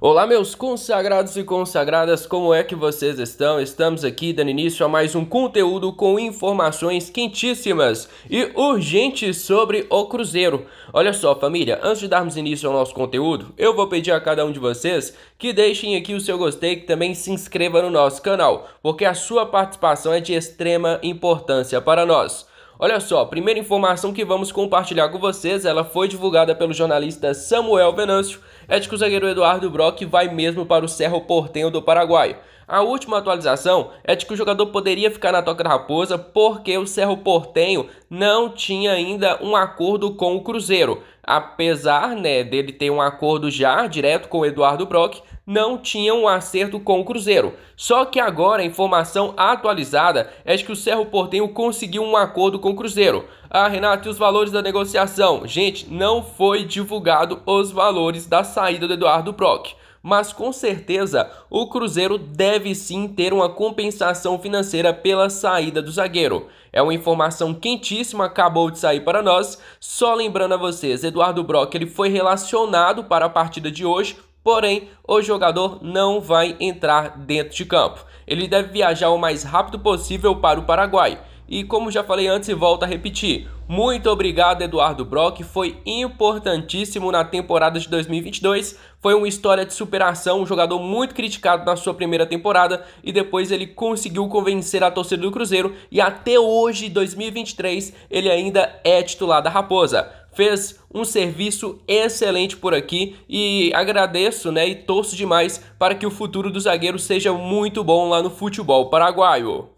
Olá, meus consagrados e consagradas, como é que vocês estão? Estamos aqui dando início a mais um conteúdo com informações quentíssimas e urgentes sobre o Cruzeiro. Olha só, família, antes de darmos início ao nosso conteúdo, eu vou pedir a cada um de vocês que deixem aqui o seu gostei e que também se inscreva no nosso canal, porque a sua participação é de extrema importância para nós. Olha só, primeira informação que vamos compartilhar com vocês, ela foi divulgada pelo jornalista Samuel Venâncio, é de que o zagueiro Eduardo Brock vai mesmo para o Cerro Portenho do Paraguai. A última atualização é de que o jogador poderia ficar na Toca da Raposa porque o Cerro Portenho não tinha ainda um acordo com o Cruzeiro. Apesar né, dele ter um acordo já direto com o Eduardo Brock, não tinha um acerto com o Cruzeiro. Só que agora a informação atualizada é de que o Cerro Portenho conseguiu um acordo com o Cruzeiro. Ah, Renato, e os valores da negociação? Gente, não foi divulgado os valores da saída do Eduardo Brock mas com certeza o Cruzeiro deve sim ter uma compensação financeira pela saída do zagueiro. É uma informação quentíssima, acabou de sair para nós. Só lembrando a vocês, Eduardo Brock ele foi relacionado para a partida de hoje porém o jogador não vai entrar dentro de campo. Ele deve viajar o mais rápido possível para o Paraguai. E como já falei antes e volto a repetir, muito obrigado Eduardo Brock, foi importantíssimo na temporada de 2022, foi uma história de superação, um jogador muito criticado na sua primeira temporada e depois ele conseguiu convencer a torcida do Cruzeiro e até hoje, 2023, ele ainda é titular da Raposa fez um serviço excelente por aqui e agradeço, né, e torço demais para que o futuro do zagueiro seja muito bom lá no futebol paraguaio.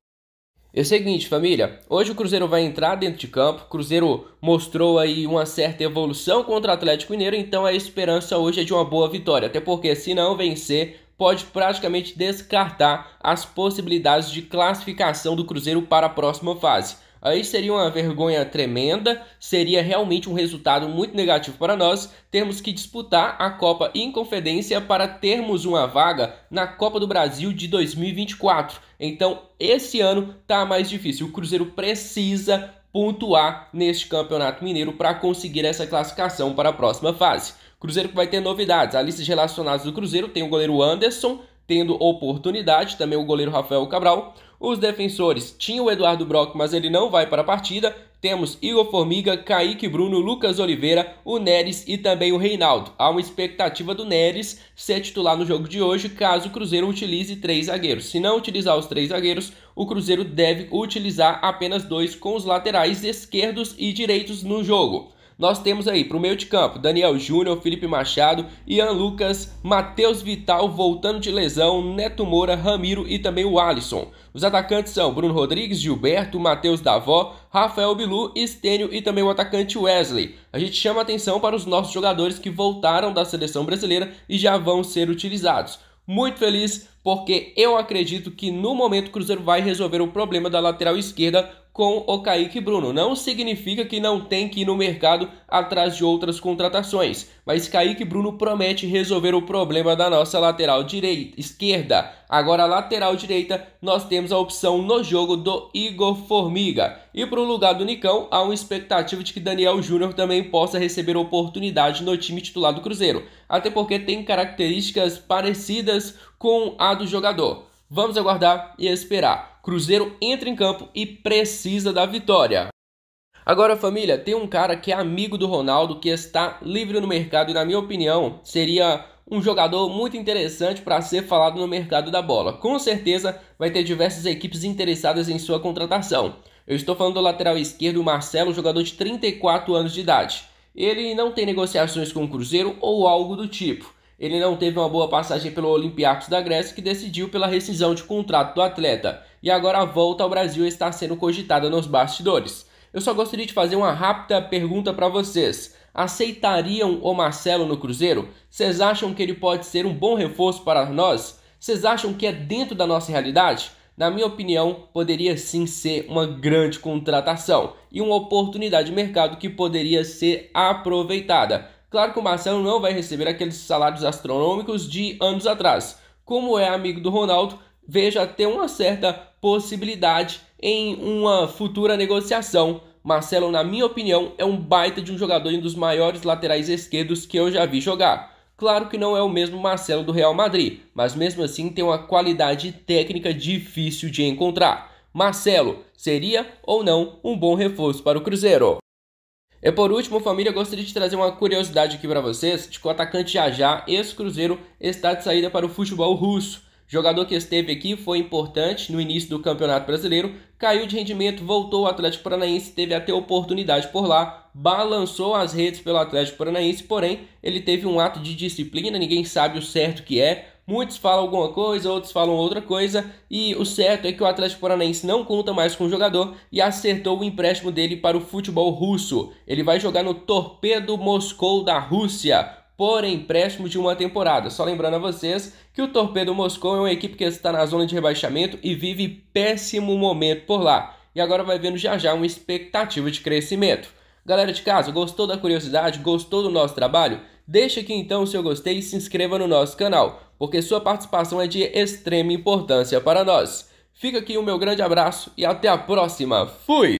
É o seguinte, família, hoje o Cruzeiro vai entrar dentro de campo. O Cruzeiro mostrou aí uma certa evolução contra o Atlético Mineiro, então a esperança hoje é de uma boa vitória, até porque se não vencer, pode praticamente descartar as possibilidades de classificação do Cruzeiro para a próxima fase. Aí seria uma vergonha tremenda, seria realmente um resultado muito negativo para nós. Temos que disputar a Copa em Confedência para termos uma vaga na Copa do Brasil de 2024. Então, esse ano tá mais difícil. O Cruzeiro precisa pontuar neste Campeonato Mineiro para conseguir essa classificação para a próxima fase. Cruzeiro que vai ter novidades. A lista de relacionados do Cruzeiro tem o goleiro Anderson, tendo oportunidade, também o goleiro Rafael Cabral. Os defensores tinham o Eduardo Brock, mas ele não vai para a partida. Temos Igor Formiga, Kaique Bruno, Lucas Oliveira, o Neres e também o Reinaldo. Há uma expectativa do Neres ser titular no jogo de hoje, caso o Cruzeiro utilize três zagueiros. Se não utilizar os três zagueiros, o Cruzeiro deve utilizar apenas dois com os laterais esquerdos e direitos no jogo. Nós temos aí para o meio de campo Daniel Júnior, Felipe Machado, Ian Lucas, Matheus Vital voltando de lesão, Neto Moura, Ramiro e também o Alisson. Os atacantes são Bruno Rodrigues, Gilberto, Matheus Davó, Rafael Bilu, Estênio e também o atacante Wesley. A gente chama atenção para os nossos jogadores que voltaram da seleção brasileira e já vão ser utilizados. Muito feliz porque eu acredito que no momento o Cruzeiro vai resolver o problema da lateral esquerda com o Kaique Bruno. Não significa que não tem que ir no mercado atrás de outras contratações, mas Kaique Bruno promete resolver o problema da nossa lateral direita, esquerda. Agora, lateral direita, nós temos a opção no jogo do Igor Formiga. E para o lugar do Nicão, há uma expectativa de que Daniel Júnior também possa receber oportunidade no time titular do Cruzeiro, até porque tem características parecidas com a do jogador. Vamos aguardar e esperar. Cruzeiro entra em campo e precisa da vitória. Agora, família, tem um cara que é amigo do Ronaldo que está livre no mercado e, na minha opinião, seria um jogador muito interessante para ser falado no mercado da bola. Com certeza vai ter diversas equipes interessadas em sua contratação. Eu estou falando do lateral esquerdo Marcelo, jogador de 34 anos de idade. Ele não tem negociações com o Cruzeiro ou algo do tipo. Ele não teve uma boa passagem pelo Olympiacos da Grécia, que decidiu pela rescisão de contrato do atleta, e agora a volta ao Brasil está sendo cogitada nos bastidores. Eu só gostaria de fazer uma rápida pergunta para vocês. Aceitariam o Marcelo no Cruzeiro? Vocês acham que ele pode ser um bom reforço para nós? Vocês acham que é dentro da nossa realidade? Na minha opinião, poderia sim ser uma grande contratação e uma oportunidade de mercado que poderia ser aproveitada. Claro que o Marcelo não vai receber aqueles salários astronômicos de anos atrás. Como é amigo do Ronaldo, veja até uma certa possibilidade em uma futura negociação. Marcelo, na minha opinião, é um baita de um jogador e um dos maiores laterais esquerdos que eu já vi jogar. Claro que não é o mesmo Marcelo do Real Madrid, mas mesmo assim tem uma qualidade técnica difícil de encontrar. Marcelo, seria ou não um bom reforço para o Cruzeiro? E por último, família, gostaria de trazer uma curiosidade aqui para vocês, de que o atacante Jajá, ex-cruzeiro, está de saída para o futebol russo. Jogador que esteve aqui foi importante no início do Campeonato Brasileiro, caiu de rendimento, voltou ao Atlético Paranaense, teve até oportunidade por lá, balançou as redes pelo Atlético Paranaense, porém ele teve um ato de disciplina, ninguém sabe o certo que é, Muitos falam alguma coisa, outros falam outra coisa, e o certo é que o Atlético Paranaense não conta mais com o jogador e acertou o empréstimo dele para o futebol russo. Ele vai jogar no Torpedo Moscou da Rússia por empréstimo de uma temporada. Só lembrando a vocês que o Torpedo Moscou é uma equipe que está na zona de rebaixamento e vive péssimo momento por lá. E agora vai vendo já já uma expectativa de crescimento. Galera de casa, gostou da curiosidade? Gostou do nosso trabalho? Deixa aqui então o seu gostei e se inscreva no nosso canal porque sua participação é de extrema importância para nós. Fica aqui o meu grande abraço e até a próxima. Fui!